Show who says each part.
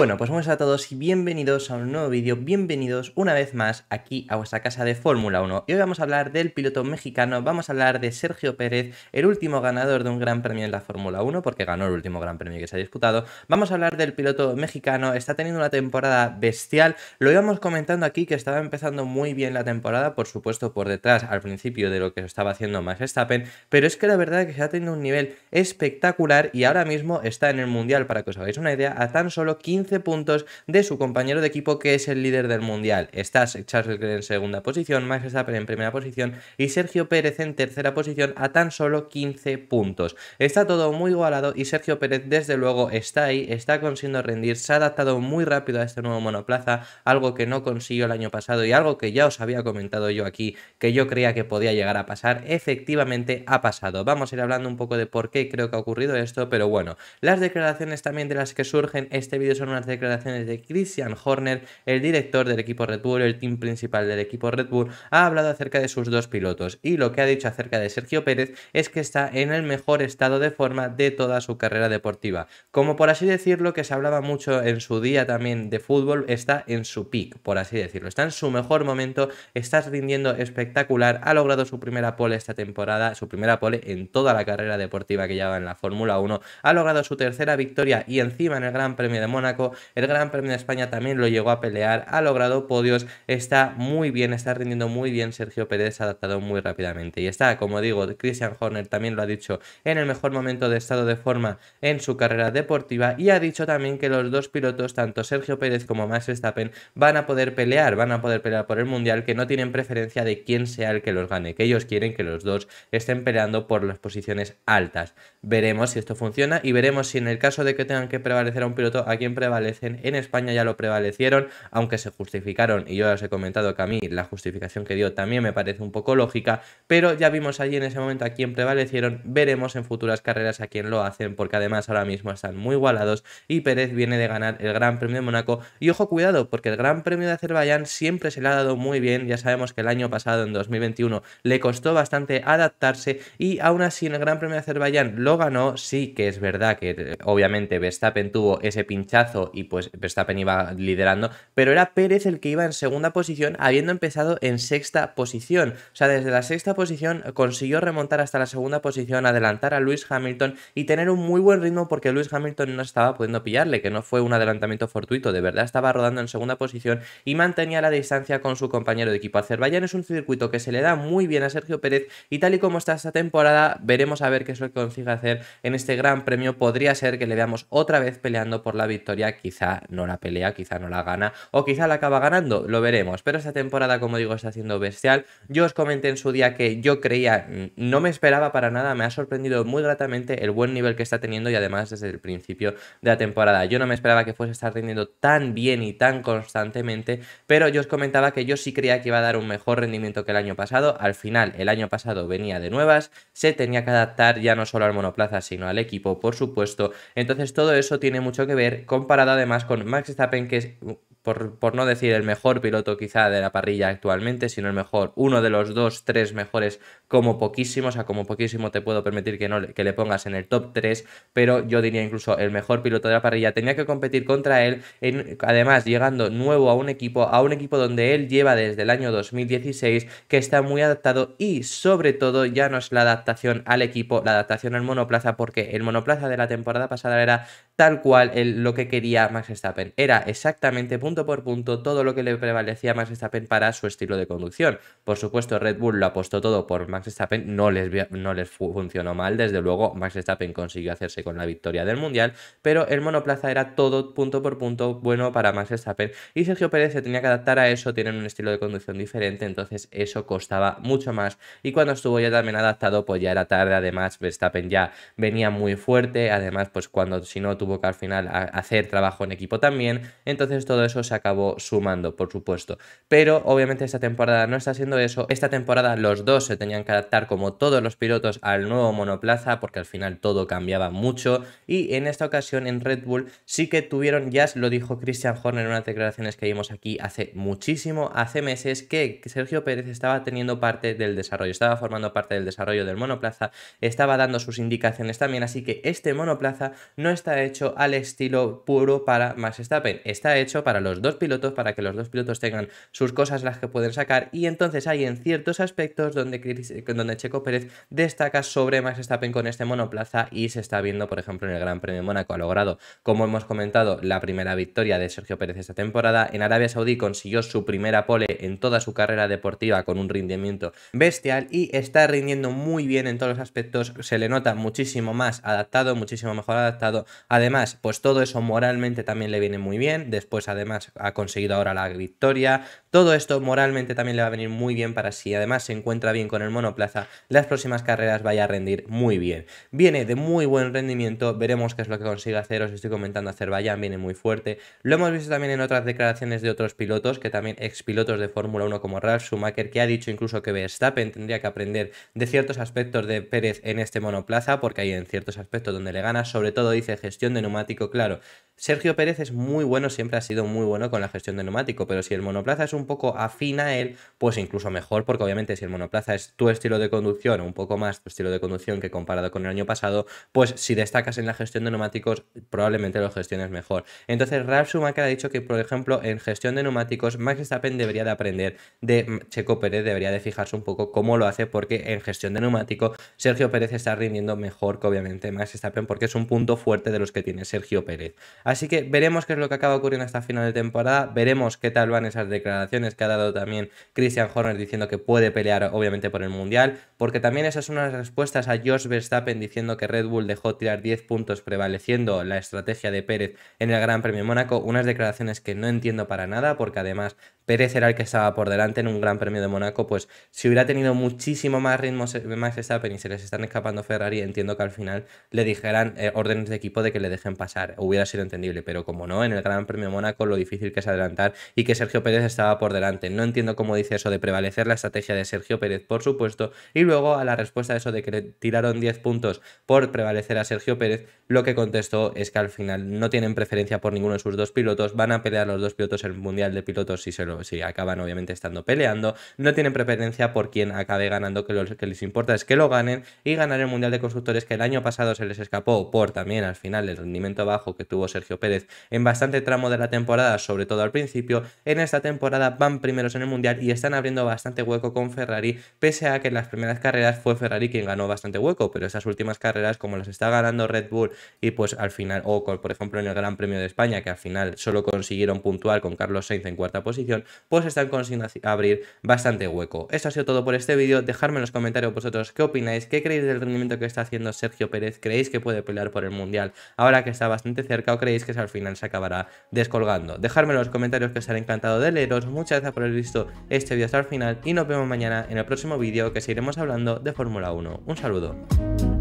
Speaker 1: Bueno, pues vamos a todos y bienvenidos a un nuevo vídeo, bienvenidos una vez más aquí a vuestra casa de Fórmula 1. Y hoy vamos a hablar del piloto mexicano, vamos a hablar de Sergio Pérez, el último ganador de un gran premio en la Fórmula 1, porque ganó el último gran premio que se ha disputado. Vamos a hablar del piloto mexicano, está teniendo una temporada bestial, lo íbamos comentando aquí que estaba empezando muy bien la temporada, por supuesto por detrás al principio de lo que estaba haciendo Max Verstappen, pero es que la verdad es que se ha tenido un nivel espectacular y ahora mismo está en el Mundial, para que os hagáis una idea, a tan solo 15 puntos de su compañero de equipo que es el líder del mundial. Estás Charles Leclerc en segunda posición, Max Verstappen en primera posición y Sergio Pérez en tercera posición a tan solo 15 puntos. Está todo muy igualado y Sergio Pérez desde luego está ahí, está consiguiendo rendir, se ha adaptado muy rápido a este nuevo monoplaza, algo que no consiguió el año pasado y algo que ya os había comentado yo aquí, que yo creía que podía llegar a pasar, efectivamente ha pasado. Vamos a ir hablando un poco de por qué creo que ha ocurrido esto, pero bueno, las declaraciones también de las que surgen, este vídeo son una declaraciones de Christian Horner, el director del equipo Red Bull, el team principal del equipo Red Bull, ha hablado acerca de sus dos pilotos y lo que ha dicho acerca de Sergio Pérez es que está en el mejor estado de forma de toda su carrera deportiva. Como por así decirlo, que se hablaba mucho en su día también de fútbol, está en su peak, por así decirlo, está en su mejor momento, está rindiendo espectacular, ha logrado su primera pole esta temporada, su primera pole en toda la carrera deportiva que lleva en la Fórmula 1, ha logrado su tercera victoria y encima en el Gran Premio de Mónaco el Gran Premio de España también lo llegó a pelear, ha logrado podios, está muy bien, está rindiendo muy bien Sergio Pérez, ha adaptado muy rápidamente y está, como digo, Christian Horner también lo ha dicho, en el mejor momento de estado de forma en su carrera deportiva y ha dicho también que los dos pilotos, tanto Sergio Pérez como Max Verstappen, van a poder pelear, van a poder pelear por el Mundial, que no tienen preferencia de quién sea el que los gane, que ellos quieren que los dos estén peleando por las posiciones altas. Veremos si esto funciona y veremos si en el caso de que tengan que prevalecer a un piloto, a quién prevalece en España ya lo prevalecieron, aunque se justificaron, y yo os he comentado que a mí la justificación que dio también me parece un poco lógica, pero ya vimos allí en ese momento a quién prevalecieron, veremos en futuras carreras a quién lo hacen, porque además ahora mismo están muy igualados y Pérez viene de ganar el Gran Premio de Mónaco, y ojo cuidado, porque el Gran Premio de Azerbaiyán siempre se le ha dado muy bien, ya sabemos que el año pasado, en 2021, le costó bastante adaptarse y aún así en el Gran Premio de Azerbaiyán lo ganó, sí que es verdad que obviamente Verstappen tuvo ese pinchazo y pues Verstappen iba liderando, pero era Pérez el que iba en segunda posición, habiendo empezado en sexta posición. O sea, desde la sexta posición consiguió remontar hasta la segunda posición, adelantar a Lewis Hamilton y tener un muy buen ritmo porque Lewis Hamilton no estaba pudiendo pillarle, que no fue un adelantamiento fortuito, de verdad estaba rodando en segunda posición y mantenía la distancia con su compañero de equipo. Azerbaiyán es un circuito que se le da muy bien a Sergio Pérez y tal y como está esta temporada, veremos a ver qué es lo que consigue hacer en este gran premio. Podría ser que le veamos otra vez peleando por la victoria quizá no la pelea, quizá no la gana o quizá la acaba ganando, lo veremos. Pero esta temporada, como digo, está siendo bestial. Yo os comenté en su día que yo creía, mm, no me esperaba para nada, me ha sorprendido muy gratamente el buen nivel que está teniendo y además desde el principio de la temporada. Yo no me esperaba que fuese a estar rindiendo tan bien y tan constantemente, pero yo os comentaba que yo sí creía que iba a dar un mejor rendimiento que el año pasado. Al final, el año pasado venía de nuevas, se tenía que adaptar ya no solo al monoplaza, sino al equipo, por supuesto. Entonces todo eso tiene mucho que ver comparado además con Max Verstappen, que es, mm, por, no decir el mejor piloto quizá de la parrilla actualmente, sino el mejor, uno de los dos, tres mejores como poquísimo, o sea, como poquísimo te puedo permitir que, no, que le pongas en el top 3, pero yo diría incluso el mejor piloto de la parrilla, tenía que competir contra él, además llegando nuevo a un equipo, a un equipo donde él lleva desde el año 2016, que está muy adaptado y sobre todo ya no es la adaptación al equipo, la adaptación al monoplaza, porque el monoplaza de la temporada pasada era tal cual lo que quería Max Verstappen. Era exactamente punto por punto todo lo que le prevalecía a Max Verstappen para su estilo de conducción. Por supuesto, Red Bull lo apostó todo por Max Verstappen, no les, no les funcionó mal, desde luego Max Verstappen consiguió hacerse con la victoria del Mundial, pero el monoplaza era todo punto por punto bueno para Max Verstappen y Sergio Pérez se tenía que adaptar a eso, tienen un estilo de conducción diferente, entonces eso costaba mucho más y cuando estuvo ya también adaptado pues ya era tarde, además Verstappen ya venía muy fuerte, además pues cuando si no tuvo que al final hacer trabajo en equipo también, entonces todo eso se acabó sumando, por supuesto. Pero obviamente esta temporada no está siendo eso, esta temporada los dos se tenían que adaptar como todos los pilotos al nuevo monoplaza, porque al final todo cambiaba mucho, y en esta ocasión en Red Bull sí que tuvieron, ya lo dijo Christian Horner en unas declaraciones que vimos aquí hace muchísimo, hace meses, que Sergio Pérez estaba teniendo parte del desarrollo, estaba formando parte del desarrollo del monoplaza, estaba dando sus indicaciones también, así que este monoplaza no está hecho al estilo puro para Max Verstappen, está hecho para los dos pilotos, para que los dos pilotos tengan sus cosas las que pueden sacar y entonces hay en ciertos aspectos donde, donde Checo Pérez destaca sobre Max Verstappen con este monoplaza y se está viendo, por ejemplo, en el Gran Premio de Mónaco, ha logrado, como hemos comentado, la primera victoria de Sergio Pérez esta temporada, en Arabia Saudí consiguió su primera pole en toda su carrera deportiva con un rendimiento bestial y está rindiendo muy bien en todos los aspectos, se le nota muchísimo más adaptado, muchísimo mejor adaptado a Además, pues todo eso moralmente también le viene muy bien. Después, además, ha conseguido ahora la victoria, todo esto moralmente también le va a venir muy bien para si además se encuentra bien con el monoplaza, las próximas carreras vaya a rendir muy bien. Viene de muy buen rendimiento, veremos qué es lo que consigue hacer, os estoy comentando Azerbaiyán, viene muy fuerte. Lo hemos visto también en otras declaraciones de otros pilotos, que también ex pilotos de Fórmula 1 como Ralf Schumacher, que ha dicho incluso que Verstappen tendría que aprender de ciertos aspectos de Pérez en este monoplaza, porque hay en ciertos aspectos donde le gana, sobre todo dice gestión de neumático, claro. Sergio Pérez es muy bueno, siempre ha sido muy bueno con la gestión de neumático, pero si el monoplaza es un un poco afina a él, pues incluso mejor, porque obviamente si el monoplaza es tu estilo de conducción o un poco más tu estilo de conducción que comparado con el año pasado, pues si destacas en la gestión de neumáticos, probablemente lo gestiones mejor. Entonces, Ralf Schumacher ha dicho que, por ejemplo, en gestión de neumáticos, Max Verstappen debería de aprender de mm, Checo Pérez, debería de fijarse un poco cómo lo hace, porque en gestión de neumático, Sergio Pérez está rindiendo mejor que obviamente Max Verstappen, porque es un punto fuerte de los que tiene Sergio Pérez. Así que veremos qué es lo que acaba ocurriendo hasta final de temporada, veremos qué tal van esas declaraciones que ha dado también Christian Horner diciendo que puede pelear obviamente por el Mundial, porque también esas son unas respuestas a George Verstappen diciendo que Red Bull dejó tirar 10 puntos prevaleciendo la estrategia de Pérez en el Gran Premio Mónaco, unas declaraciones que no entiendo para nada porque además Pérez era el que estaba por delante en un Gran Premio de Mónaco, pues si hubiera tenido muchísimo más ritmo más Verstappen y se les están escapando Ferrari, entiendo que al final le dijeran eh, órdenes de equipo de que le dejen pasar, hubiera sido entendible, pero como no, en el Gran Premio de Mónaco lo difícil que es adelantar y que Sergio Pérez estaba por delante. No entiendo cómo dice eso de prevalecer la estrategia de Sergio Pérez, por supuesto, y luego a la respuesta de eso de que le tiraron 10 puntos por prevalecer a Sergio Pérez, lo que contestó es que al final no tienen preferencia por ninguno de sus dos pilotos, van a pelear los dos pilotos el Mundial de Pilotos si se lo si acaban obviamente estando peleando, no tienen preferencia por quien acabe ganando, que lo que les importa es que lo ganen y ganar el Mundial de Constructores que el año pasado se les escapó por también al final el rendimiento bajo que tuvo Sergio Pérez en bastante tramo de la temporada, sobre todo al principio. En esta temporada van primeros en el Mundial y están abriendo bastante hueco con Ferrari, pese a que en las primeras carreras fue Ferrari quien ganó bastante hueco, pero esas últimas carreras como las está ganando Red Bull y pues al final, o por ejemplo en el Gran Premio de España, que al final solo consiguieron puntual con Carlos Sainz en cuarta posición, pues están consiguiendo abrir bastante hueco. Eso ha sido todo por este vídeo, dejadme en los comentarios vosotros qué opináis, qué creéis del rendimiento que está haciendo Sergio Pérez, creéis que puede pelear por el Mundial ahora que está bastante cerca o creéis que al final se acabará descolgando. Dejadme en los comentarios que estaré encantado de leeros, muchas gracias por haber visto este vídeo hasta el final y nos vemos mañana en el próximo vídeo que seguiremos hablando de Fórmula 1. Un saludo.